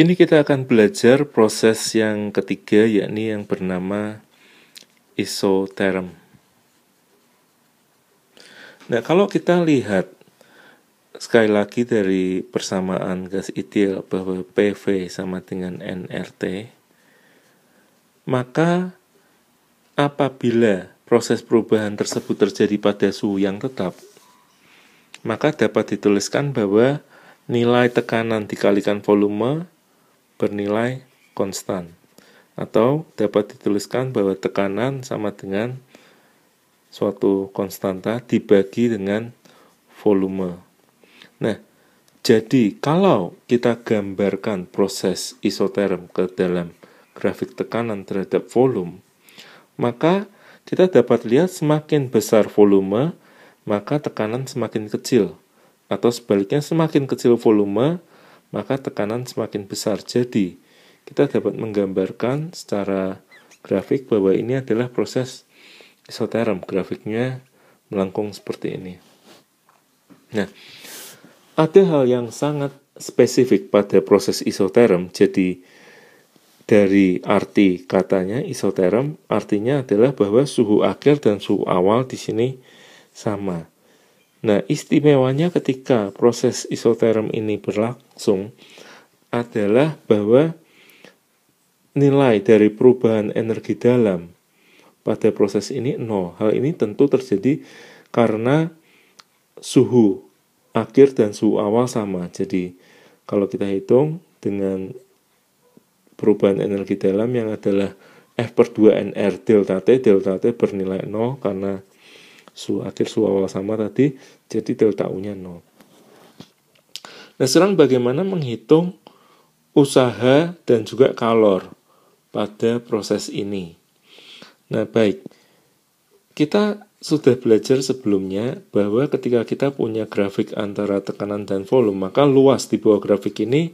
Kini kita akan belajar proses yang ketiga yakni yang bernama isotherm. Nah, kalau kita lihat sekali lagi dari persamaan gas ideal bahwa PV sama dengan nRT, maka apabila proses perubahan tersebut terjadi pada suhu yang tetap, maka dapat dituliskan bahwa nilai tekanan dikalikan volume bernilai konstan. Atau dapat dituliskan bahwa tekanan sama dengan suatu konstanta dibagi dengan volume. Nah, jadi kalau kita gambarkan proses isoterm ke dalam grafik tekanan terhadap volume, maka kita dapat lihat semakin besar volume, maka tekanan semakin kecil. Atau sebaliknya semakin kecil volume, maka tekanan semakin besar. Jadi, kita dapat menggambarkan secara grafik bahwa ini adalah proses isoterm. Grafiknya melengkung seperti ini. Nah, ada hal yang sangat spesifik pada proses isoterm. Jadi, dari arti katanya isoterm artinya adalah bahwa suhu akhir dan suhu awal di sini sama. Nah, istimewanya ketika proses isoterm ini berlangsung adalah bahwa nilai dari perubahan energi dalam pada proses ini nol. Hal ini tentu terjadi karena suhu akhir dan suhu awal sama. Jadi, kalau kita hitung dengan perubahan energi dalam yang adalah F per 2 NR delta T, delta T bernilai 0 karena su akhir su awal sama tadi jadi delta u nya nol nah sekarang bagaimana menghitung usaha dan juga kalor pada proses ini nah baik kita sudah belajar sebelumnya bahwa ketika kita punya grafik antara tekanan dan volume, maka luas di bawah grafik ini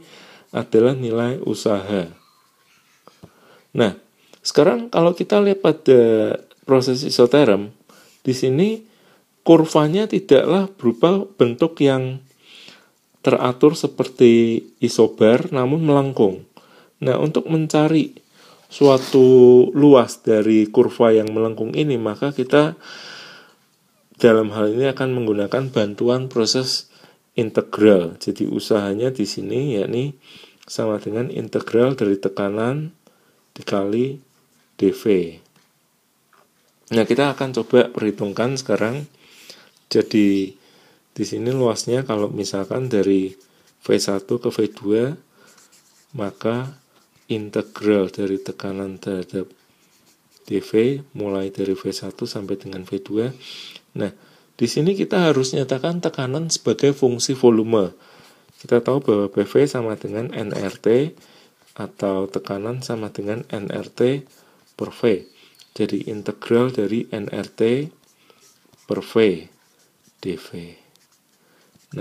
adalah nilai usaha. Nah, sekarang kalau kita lihat pada proses isoterm, di sini kurvanya tidaklah berupa bentuk yang teratur seperti isobar namun melengkung. Nah, untuk mencari suatu luas dari kurva yang melengkung ini, maka kita dalam hal ini akan menggunakan bantuan proses integral. Jadi usahanya di sini yakni sama dengan integral dari tekanan dikali dV. Nah, kita akan coba perhitungkan sekarang. Jadi, di sini luasnya kalau misalkan dari V1 ke V2, maka integral dari tekanan terhadap dV mulai dari V1 sampai dengan V2. Nah, di sini kita harus nyatakan tekanan sebagai fungsi volume. Kita tahu bahwa PV sama dengan NRT atau tekanan sama dengan NRT per V jadi integral dari NRT per V dV.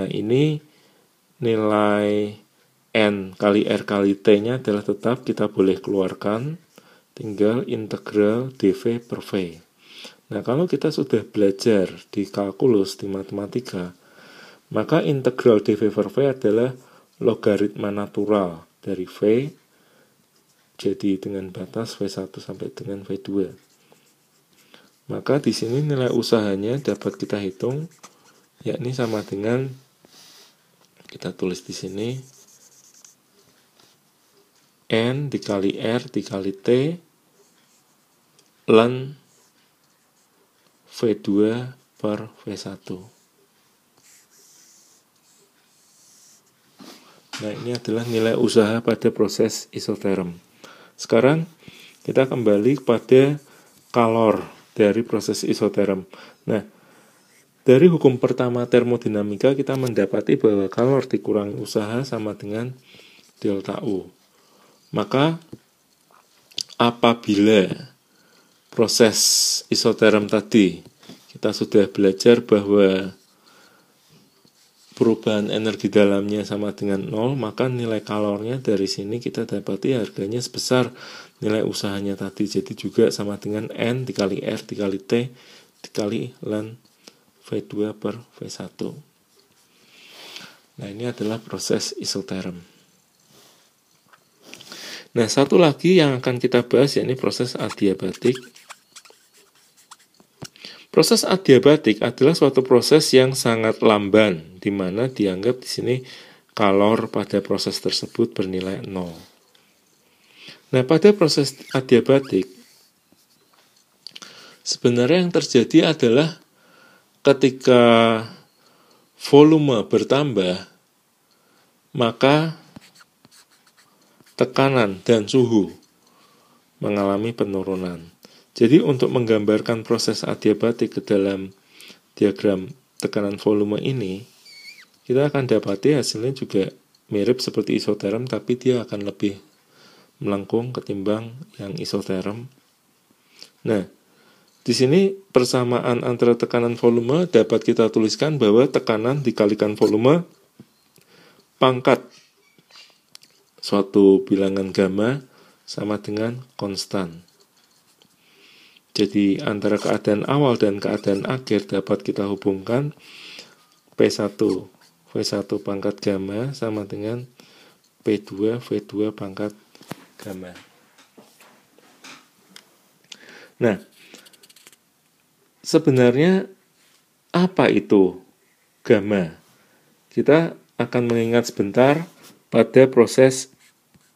Nah ini nilai N kali R kali T-nya adalah tetap kita boleh keluarkan tinggal integral dV per V. Nah, kalau kita sudah belajar di kalkulus, di matematika, maka integral dv per v adalah logaritma natural dari v, jadi dengan batas v1 sampai dengan v2. Maka di sini nilai usahanya dapat kita hitung yakni sama dengan kita tulis di sini N dikali R dikali T lan V2 per V1 Nah ini adalah nilai usaha pada proses isotherm Sekarang kita kembali pada kalor dari proses isoterm. Nah, dari hukum pertama termodinamika kita mendapati bahwa kalor dikurangi usaha sama dengan delta U. Maka apabila proses isoterm tadi kita sudah belajar bahwa perubahan energi dalamnya sama dengan 0, maka nilai kalornya dari sini kita dapati harganya sebesar nilai usahanya tadi jadi juga sama dengan N dikali R dikali T dikali lan V2 per V1 nah ini adalah proses isotherm Nah, satu lagi yang akan kita bahas yakni proses adiabatik. Proses adiabatik adalah suatu proses yang sangat lamban di mana dianggap di sini kalor pada proses tersebut bernilai nol. Nah, pada proses adiabatik, sebenarnya yang terjadi adalah ketika volume bertambah, maka tekanan dan suhu mengalami penurunan. Jadi untuk menggambarkan proses adiabatik ke dalam diagram tekanan volume ini, kita akan dapati hasilnya juga mirip seperti isoterm tapi dia akan lebih melengkung ketimbang yang isotherm. Nah, di sini persamaan antara tekanan volume dapat kita tuliskan bahwa tekanan dikalikan volume pangkat suatu bilangan gamma sama dengan konstan. Jadi antara keadaan awal dan keadaan akhir dapat kita hubungkan P1 V1 pangkat gamma sama dengan P2 V2 pangkat Gama. Nah, sebenarnya apa itu gamma? Kita akan mengingat sebentar pada proses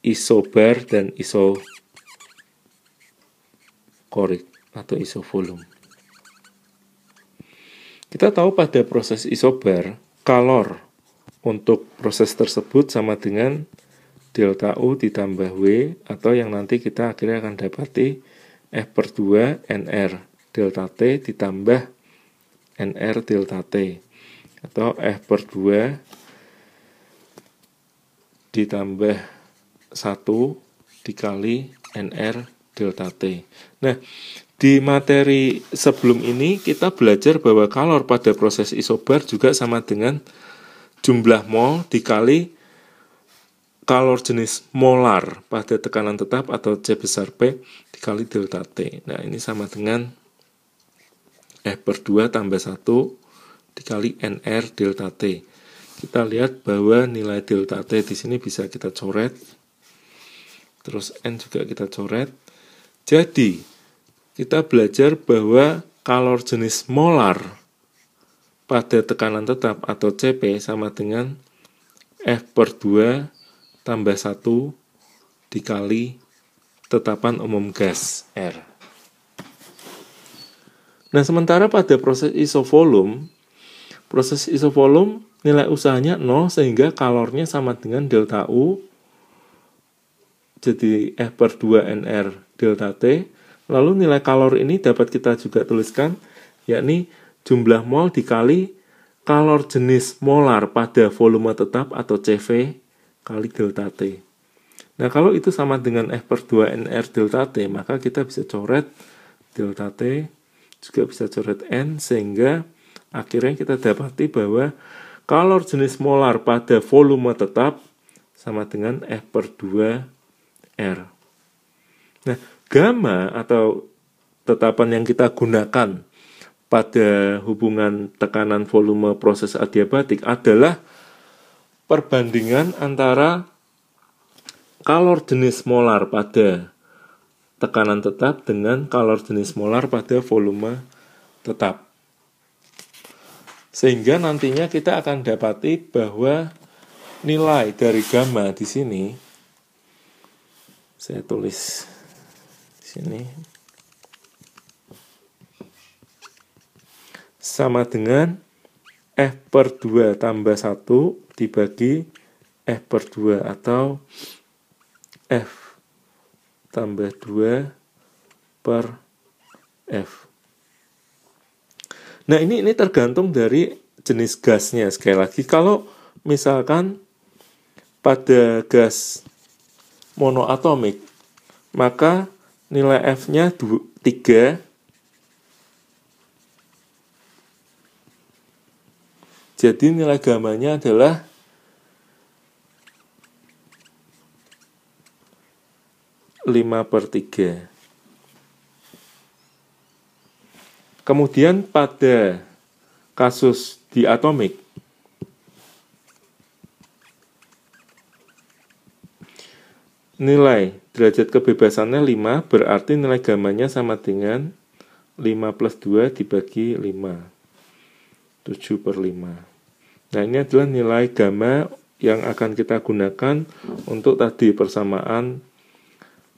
isobar dan isokorik atau isovolum. Kita tahu pada proses isobar, kalor untuk proses tersebut sama dengan delta U ditambah W atau yang nanti kita akhirnya akan dapati F per 2 NR delta T ditambah NR delta T atau F per 2 ditambah 1 dikali NR delta T. Nah, di materi sebelum ini kita belajar bahwa kalor pada proses isobar juga sama dengan jumlah mol dikali kalor jenis molar pada tekanan tetap atau C besar P dikali delta T. Nah, ini sama dengan F per 2 tambah 1 dikali NR delta T. Kita lihat bahwa nilai delta T di sini bisa kita coret. Terus N juga kita coret. Jadi, kita belajar bahwa kalor jenis molar pada tekanan tetap atau CP sama dengan F per 2 tambah 1 dikali tetapan umum gas R. Nah, sementara pada proses isovolum, proses isovolum nilai usahanya 0 sehingga kalornya sama dengan delta U jadi F per 2 NR delta T. Lalu nilai kalor ini dapat kita juga tuliskan yakni jumlah mol dikali kalor jenis molar pada volume tetap atau CV kali delta T. Nah, kalau itu sama dengan F per 2 NR delta T, maka kita bisa coret delta T, juga bisa coret N, sehingga akhirnya kita dapati bahwa kalor jenis molar pada volume tetap sama dengan F per 2 R. Nah, gamma atau tetapan yang kita gunakan pada hubungan tekanan volume proses adiabatik adalah perbandingan antara kalor jenis molar pada tekanan tetap dengan kalor jenis molar pada volume tetap. Sehingga nantinya kita akan dapati bahwa nilai dari gamma di sini saya tulis di sini sama dengan F per 2 tambah 1 dibagi F per 2 atau F tambah 2 per F. Nah ini ini tergantung dari jenis gasnya sekali lagi. Kalau misalkan pada gas monoatomik maka nilai F-nya 3 Jadi nilai gamanya adalah lima per tiga. Kemudian pada kasus di atomik, nilai derajat kebebasannya 5 berarti nilai gamanya sama dengan 5 plus 2 dibagi 5 7 per 5 Nah, ini adalah nilai gamma yang akan kita gunakan untuk tadi persamaan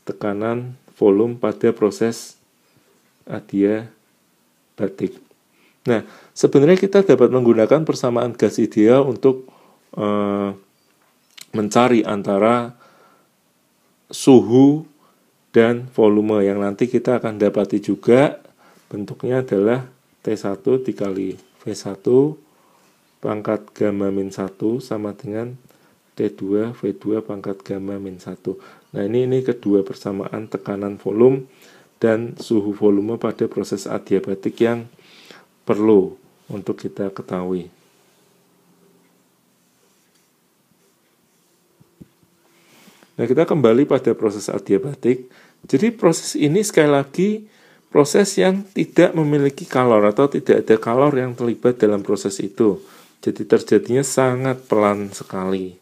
tekanan volume pada proses adia batik. Nah, sebenarnya kita dapat menggunakan persamaan gas ideal untuk e, mencari antara suhu dan volume yang nanti kita akan dapati juga bentuknya adalah T1 dikali V1 pangkat gamma min 1 sama dengan T2 V2 pangkat gamma min 1. Nah ini, ini kedua persamaan tekanan volume dan suhu volume pada proses adiabatik yang perlu untuk kita ketahui. Nah, kita kembali pada proses adiabatik. Jadi proses ini sekali lagi proses yang tidak memiliki kalor atau tidak ada kalor yang terlibat dalam proses itu. Jadi terjadinya sangat pelan sekali.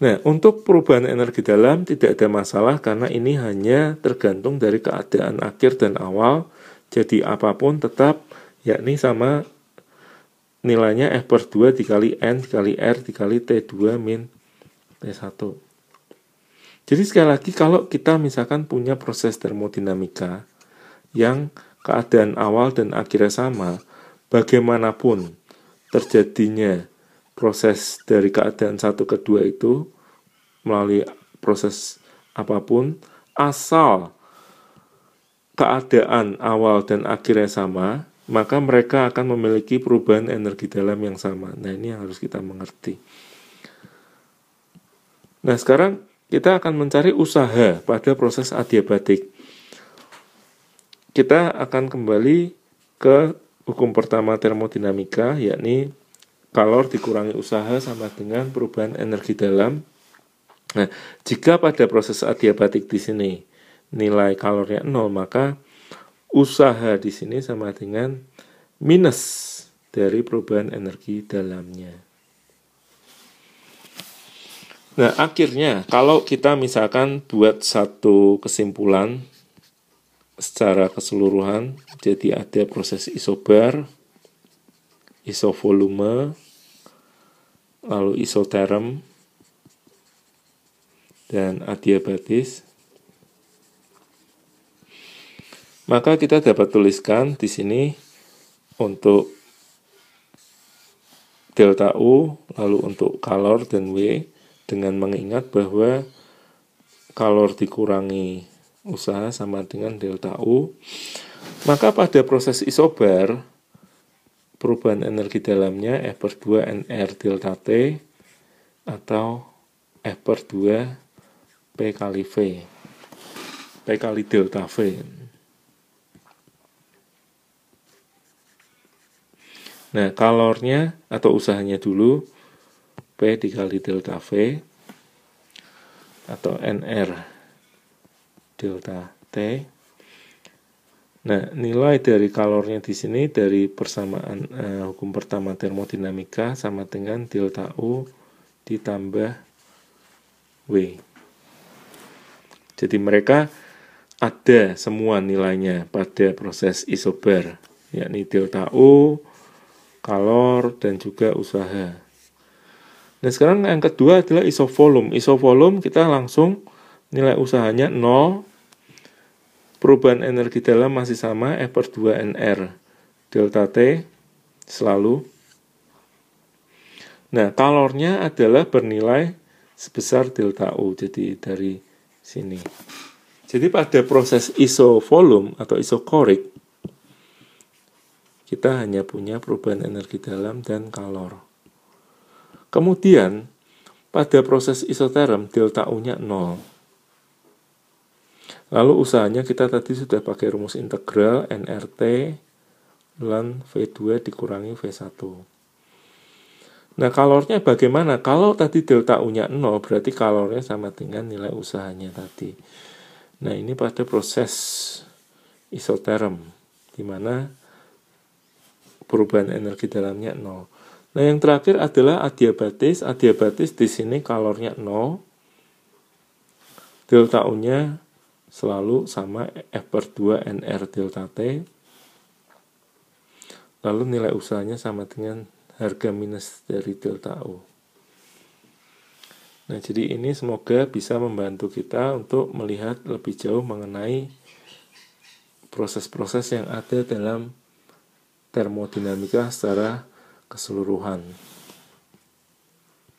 Nah, untuk perubahan energi dalam tidak ada masalah karena ini hanya tergantung dari keadaan akhir dan awal. Jadi apapun tetap yakni sama nilainya F per 2 dikali N dikali R dikali T2 min T1. Jadi sekali lagi kalau kita misalkan punya proses termodinamika yang keadaan awal dan akhirnya sama, bagaimanapun terjadinya proses dari keadaan satu ke dua itu melalui proses apapun, asal keadaan awal dan akhirnya sama, maka mereka akan memiliki perubahan energi dalam yang sama. Nah ini yang harus kita mengerti. Nah sekarang kita akan mencari usaha pada proses adiabatik. Kita akan kembali ke hukum pertama termodinamika, yakni kalor dikurangi usaha sama dengan perubahan energi dalam. Nah, jika pada proses adiabatik di sini nilai kalornya 0, maka usaha di sini sama dengan minus dari perubahan energi dalamnya. Nah, akhirnya kalau kita misalkan buat satu kesimpulan secara keseluruhan, jadi ada proses isobar, isovolume, lalu isoterm, dan adiabatis. Maka kita dapat tuliskan di sini untuk delta U, lalu untuk kalor dan W, dengan mengingat bahwa kalor dikurangi usaha sama dengan delta U maka pada proses isobar perubahan energi dalamnya F per 2 NR delta T atau F per 2 P kali V P kali delta V Nah, kalornya atau usahanya dulu p dikali delta V atau NR delta T. Nah, nilai dari kalornya di sini dari persamaan eh, hukum pertama termodinamika sama dengan delta U ditambah W. Jadi mereka ada semua nilainya pada proses isobar, yakni delta U, kalor, dan juga usaha. Nah sekarang yang kedua adalah iso volume. kita langsung nilai usahanya 0. Perubahan energi dalam masih sama F per 2 NR. Delta T selalu. Nah kalornya adalah bernilai sebesar delta U. Jadi dari sini. Jadi pada proses iso atau isokorik kita hanya punya perubahan energi dalam dan kalor. Kemudian, pada proses isoterm, delta U-nya 0. Lalu usahanya kita tadi sudah pakai rumus integral NRT dan V2 dikurangi V1. Nah, kalornya bagaimana? Kalau tadi delta U-nya 0, berarti kalornya sama dengan nilai usahanya tadi. Nah, ini pada proses isoterm, di mana perubahan energi dalamnya 0. Nah, yang terakhir adalah adiabatis. Adiabatis di sini kalornya 0. Delta U-nya selalu sama F per 2 NR delta T. Lalu nilai usahanya sama dengan harga minus dari delta U. Nah, jadi ini semoga bisa membantu kita untuk melihat lebih jauh mengenai proses-proses yang ada dalam termodinamika secara keseluruhan